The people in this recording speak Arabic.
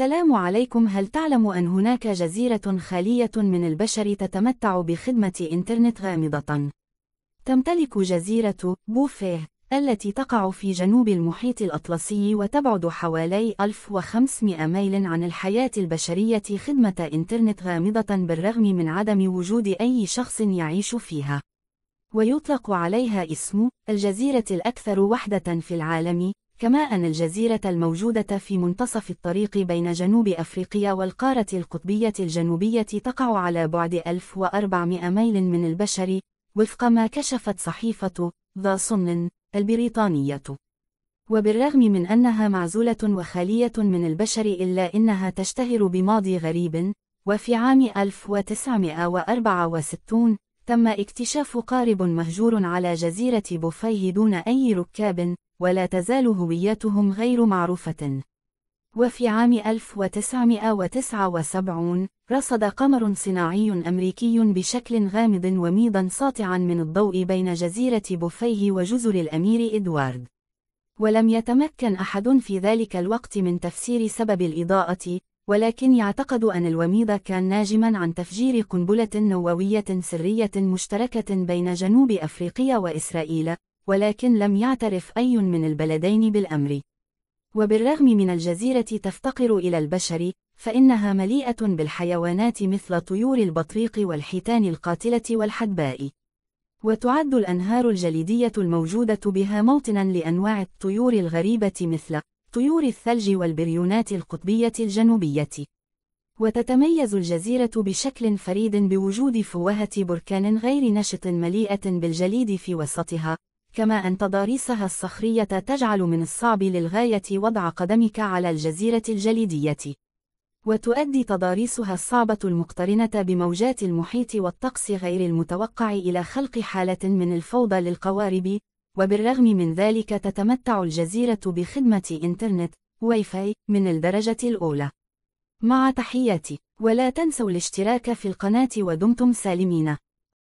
السلام عليكم هل تعلم أن هناك جزيرة خالية من البشر تتمتع بخدمة إنترنت غامضة؟ تمتلك جزيرة بوفيه التي تقع في جنوب المحيط الأطلسي وتبعد حوالي 1500 ميل عن الحياة البشرية خدمة إنترنت غامضة بالرغم من عدم وجود أي شخص يعيش فيها ويطلق عليها اسم الجزيرة الأكثر وحدة في العالم كما أن الجزيرة الموجودة في منتصف الطريق بين جنوب أفريقيا والقارة القطبية الجنوبية تقع على بعد 1400 ميل من البشر، وفق ما كشفت صحيفة ذا صن البريطانية. وبالرغم من أنها معزولة وخالية من البشر إلا إنها تشتهر بماضي غريب، وفي عام 1964 تم اكتشاف قارب مهجور على جزيرة بوفيه دون أي ركاب ولا تزال هويتهم غير معروفة وفي عام 1979 رصد قمر صناعي أمريكي بشكل غامض وميضا ساطعا من الضوء بين جزيرة بوفيه وجزر الأمير إدوارد ولم يتمكن أحد في ذلك الوقت من تفسير سبب الإضاءة ولكن يعتقد أن الوميض كان ناجما عن تفجير قنبلة نووية سرية مشتركة بين جنوب أفريقيا وإسرائيل، ولكن لم يعترف أي من البلدين بالأمر. وبالرغم من الجزيرة تفتقر إلى البشر، فإنها مليئة بالحيوانات مثل طيور البطريق والحيتان القاتلة والحدباء. وتعد الأنهار الجليدية الموجودة بها موطنا لأنواع الطيور الغريبة مثل طيور الثلج والبريونات القطبية الجنوبية وتتميز الجزيرة بشكل فريد بوجود فوهة بركان غير نشط مليئة بالجليد في وسطها كما أن تضاريسها الصخرية تجعل من الصعب للغاية وضع قدمك على الجزيرة الجليدية وتؤدي تضاريسها الصعبة المقترنة بموجات المحيط والطقس غير المتوقع إلى خلق حالة من الفوضى للقوارب وبالرغم من ذلك تتمتع الجزيرة بخدمة إنترنت واي فاي من الدرجة الأولى مع تحياتي ولا تنسوا الاشتراك في القناة ودمتم سالمين